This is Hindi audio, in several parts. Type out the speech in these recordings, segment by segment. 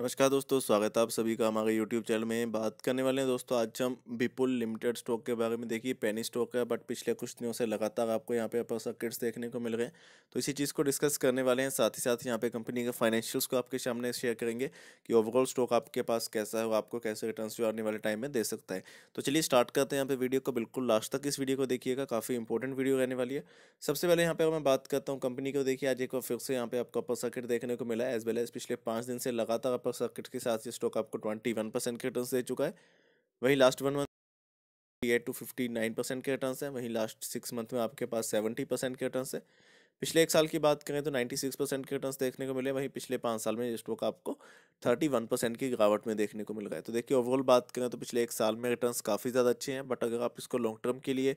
नमस्कार दोस्तों स्वागत है आप सभी का हमारे यूट्यूब चैनल में बात करने वाले हैं दोस्तों आज हम विपुल लिमिटेड स्टॉक के बारे में देखिए पेनी स्टॉक है बट पिछले कुछ दिनों से लगातार आपको यहाँ पे अपर सर्किट्स देखने को मिल रहे हैं तो इसी चीज़ को डिस्कस करने वाले हैं साथ ही साथ यहाँ पे कंपनी के फाइनेंशियल्स को आपके सामने शेयर करेंगे कि ओवरऑल स्टॉक आपके पास कैसा है वो आपको कैसे रिटर्न जो आने वाले टाइम में दे सकता है तो चलिए स्टार्ट करते हैं यहाँ पे वीडियो को बिल्कुल लास्ट तक इस वीडियो को देखिएगा काफ़ी इंपॉर्टेंट वीडियो रहने वाली है सबसे पहले यहाँ पर मैं बात करता हूँ कंपनी को तो देखिए आज एक बार फिर से यहाँ पे आपको अपर सर्किट देखने को मिला है एज वेल एज पिछले पाँच दिन से लगातार पर सर्किट के साथ ये स्टॉक आपको ट्वेंटी वन परसेंट के रिटर्न दे चुका है वहीं last one month eight two fifty nine percent के रिटर्न है वहीं लास्ट सिक्स मंथ में आपके पास सेवेंटी परसेंट के रिटर्न है पिछले एक साल की बात करें तो 96 परसेंट के रिटर्न देखने को मिले वहीं पिछले पाँच साल में स्टॉक आपको 31 परसेंट की गिरावट में देखने को मिल गया तो देखिए ओवरऑल बात करें तो पिछले एक साल में रिटर्न काफ़ी ज़्यादा अच्छे हैं बट अगर आप इसको लॉन्ग टर्म के लिए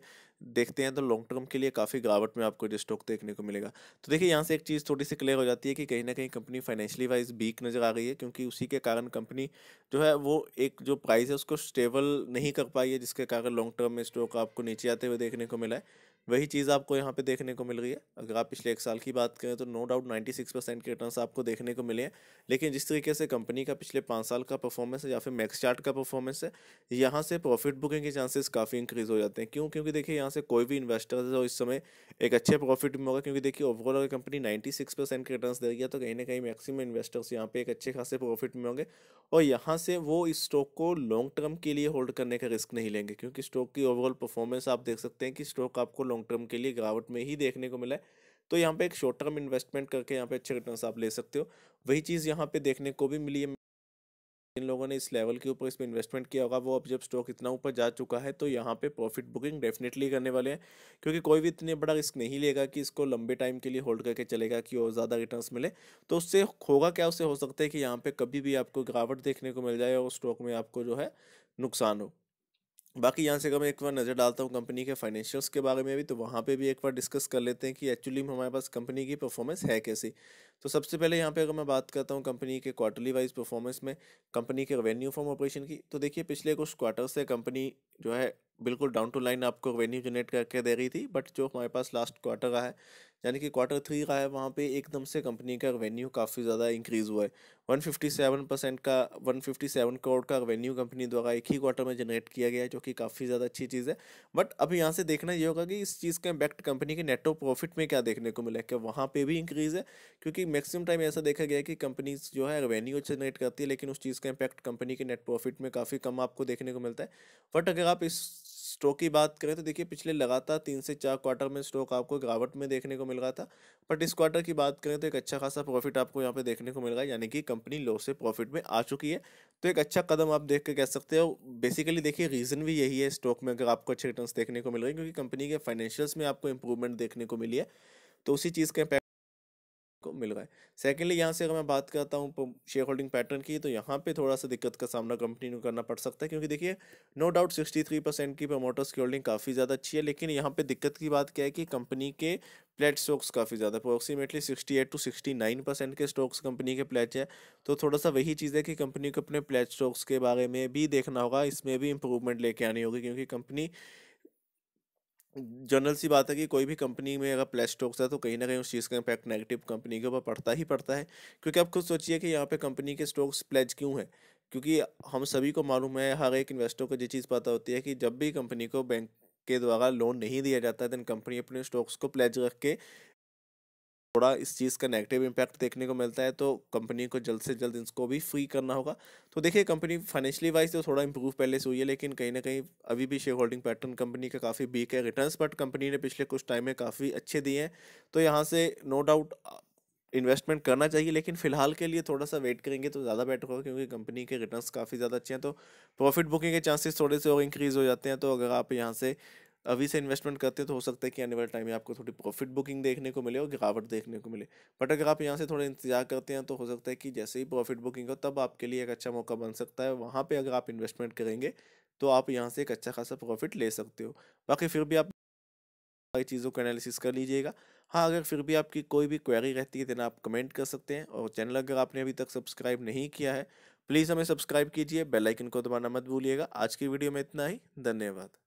देखते हैं तो लॉन्ग टर्म के लिए काफ़ी गिरावट में आपको स्टॉक देखने को मिलेगा तो देखिए यहाँ से एक चीज़ थोड़ी सी क्लियर हो जाती है कि कहीं ना कहीं कंपनी फाइनेंशियली वाइज वीक नज़र आ गई है क्योंकि उसी के कारण कंपनी जो है वो एक जो प्राइस है उसको स्टेबल नहीं कर पाई है जिसके कारण लॉन्ग टर्म में स्टॉक आपको नीचे आते हुए देखने को मिला है वही चीज़ आपको यहाँ पे देखने को मिल रही है अगर आप पिछले एक साल की बात करें तो no doubt ninety six percent के रिटर्न आपको देखने को मिले हैं लेकिन जिस तरीके से कंपनी का पिछले पाँच साल का परफॉर्मेंस है या फिर मैक्स चार्ट का परफॉर्मेंस है यहाँ से प्रॉफिट बुकिंग के चांसेस काफ़ी इंक्रीज हो जाते हैं क्यों क्योंकि देखिए यहाँ से कोई भी इन्वेस्टर है जो इस समय एक अच्छे प्रॉफिट में होगा क्योंकि देखिए ओवरऑल अगर कंपनी नाइन्टी सिक्स परसेंट के रिटर्न दे रही है तो कहीं ना कहीं मैक्सिमम इन्वेस्टर्स यहाँ पे एक अच्छे खासे प्रॉफिट में होंगे और यहाँ से वो इस स्टॉक को लॉन्ग टर्म के लिए होल्ड करने का रिस्क नहीं लेंगे क्योंकि स्टॉक की ओवरऑल परफॉर्मेंस आप देख सकते हैं कि स्टॉक आपको लॉन्ग टर्म के लिए गिरावट में ही देखने को मिला है तो यहाँ पे एक शॉर्ट टर्म इन्वेस्टमेंट करके यहाँ पे अच्छे रिटर्न आप ले सकते हो वही चीज़ यहाँ पे देखने को भी मिली है जिन लोगों ने इस लेवल के ऊपर इसमें इन्वेस्टमेंट किया होगा वो अब जब स्टॉक इतना ऊपर जा चुका है तो यहाँ पे प्रॉफिट बुकिंग डेफिनेटली करने वाले हैं क्योंकि कोई भी इतने बड़ा रिस्क नहीं लेगा कि इसको लंबे टाइम के लिए होल्ड करके चलेगा कि और ज़्यादा रिटर्न्स मिले तो उससे होगा क्या उससे हो सकता है कि यहाँ पर कभी भी आपको गिरावट देखने को मिल जाए और स्टॉक में आपको जो है नुकसान हो बाकी यहाँ से अगर मैं एक बार नज़र डालता हूँ कंपनी के फाइनेंशियल्स के बारे में भी तो वहाँ पे भी एक बार डिस्कस कर लेते हैं कि एक्चुअली हमारे पास कंपनी की परफॉर्मेंस है कैसी तो सबसे पहले यहाँ पे अगर मैं बात करता हूँ कंपनी के क्वार्टरली वाइज परफॉर्मेंस में कंपनी के रेवेन्यू फॉर्म ऑपरेशन की तो देखिए पिछले कुछ क्वार्टर से कंपनी जो है बिल्कुल डाउन टू लाइन आपको रेवेन्यू जनरेट करके दे रही थी बट जो हमारे पास लास्ट क्वार्टर रहा है यानी कि क्वार्टर थ्री का है वहाँ पे एकदम से कंपनी का रेवेन्यू काफ़ी ज़्यादा इंक्रीज़ हुआ है वन फिफ्टी सेवन परसेंट का वन फिफ्टी सेवन करोड़ का रेवेन्यू कंपनी द्वारा एक ही क्वार्टर में जनरेट किया गया है जो कि काफ़ी ज़्यादा अच्छी चीज़ है बट अब यहाँ से देखना ये होगा कि इस चीज़ का इम्पैक्ट कंपनी के नेटो प्रॉफिट में क्या देखने को मिला क्या वहाँ पर भी इंक्रीज़ है क्योंकि मैक्सिमम टाइम ऐसा देखा गया कि कंपनी जो है रेवेन्यू जनरेट करती है लेकिन उस चीज़ का इम्पैक्ट कंपनी के नेट प्रॉफिट में काफ़ी कम आपको देखने को मिलता है बट अगर आप इस स्टॉक की बात करें तो देखिए पिछले लगातार तीन से चार क्वार्टर में स्टॉक आपको गिरावट में देखने को मिल रहा था बट इस क्वार्टर की बात करें तो एक अच्छा खासा प्रॉफिट आपको यहाँ पे देखने को मिल रहा है यानी कि कंपनी लो से प्रॉफिट में आ चुकी है तो एक अच्छा कदम आप देख के कह सकते हो बेसिकली देखिए रीज़न भी यही है स्टॉक में अगर आपको अच्छे रिटर्न देखने को मिल रहे हैं क्योंकि कंपनी के फाइनेंशियल्स में आपको इंप्रूवमेंट देखने को मिली है तो उसी चीज़ का को मिल रहा है सेकेंडली यहाँ से अगर मैं बात करता हूँ शेयर होल्डिंग पैटर्न की तो यहाँ पे थोड़ा सा दिक्कत का सामना कंपनी को करना पड़ सकता है क्योंकि देखिए no doubt sixty three percent की प्रमोटर्स की होल्डिंग काफ़ी ज़्यादा अच्छी है लेकिन यहाँ पे दिक्कत की बात क्या है कि कंपनी के प्लेट स्टॉक्स काफ़ी ज़्यादा approximately eight two sixty nine percent के स्टॉक्स कंपनी के प्लेट है तो थोड़ा सा वही चीज़ है कि कंपनी को अपने प्लेट स्टॉक्स के बारे में भी देखना होगा इसमें भी इम्प्रूवमेंट लेके आनी होगी क्योंकि कंपनी जनरल सी बात है कि कोई भी कंपनी में अगर प्लेस स्टॉक्स है तो कहीं ना कहीं उस चीज़ का इम्पैक्ट नेगेटिव कंपनी के ऊपर पड़ता ही पड़ता है क्योंकि आप खुद सोचिए कि यहाँ पे कंपनी के स्टॉक्स प्लेज क्यों हैं क्योंकि हम सभी को मालूम है हर एक इन्वेस्टर को ये चीज़ पता होती है कि जब भी कंपनी को बैंक के द्वारा लोन नहीं दिया जाता है देन कंपनी अपने स्टॉक्स को प्लेज रख के थोड़ा इस चीज़ का नेगेटिव इम्पैक्ट देखने को मिलता है तो कंपनी को जल्द से जल्द इसको भी फ्री करना होगा तो देखिए कंपनी फाइनेंशियली वाइज तो थोड़ा इंप्रूव पहले से हुई है लेकिन कहीं ना कहीं अभी भी शेयर होल्डिंग पैटर्न कंपनी का काफ़ी वीक है रिटर्न्स बट कंपनी ने पिछले कुछ टाइम में काफ़ी अच्छे दिए हैं तो यहाँ से नो डाउट इन्वेस्टमेंट करना चाहिए लेकिन फिलहाल के लिए थोड़ा सा वेट करेंगे तो ज़्यादा बेटर होगा क्योंकि कंपनी के रिटर्न्स काफ़ी ज़्यादा अच्छे हैं तो प्रॉफिट बुकिंग के चांसेस थोड़े से और इंक्रीज़ हो जाते हैं तो अगर आप यहाँ से अभी से इन्वेस्टमेंट करते हैं तो हो सकता है कि आने वाले टाइम में आपको थोड़ी प्रॉफिट बुकिंग देखने को मिले और गिरावट देखने को मिले बट अगर आप यहाँ से थोड़ा इंतजार करते हैं तो हो सकता है कि जैसे ही प्रॉफिट बुकिंग हो तब आपके लिए एक अच्छा मौका बन सकता है वहाँ पर अगर आप इन्वेस्टमेंट करेंगे तो आप यहाँ से एक अच्छा खासा प्रॉफिट ले सकते हो बाकी फिर भी आप सारी चीज़ों का एनालिसिस कर लीजिएगा हाँ अगर फिर भी आपकी कोई भी क्वेरी रहती है देन आप कमेंट कर सकते हैं और चैनल अगर आपने अभी तक सब्सक्राइब नहीं किया है प्लीज़ हमें सब्सक्राइब कीजिए बेल आइकन को दबाना मत भूलिएगा आज की वीडियो में इतना ही धन्यवाद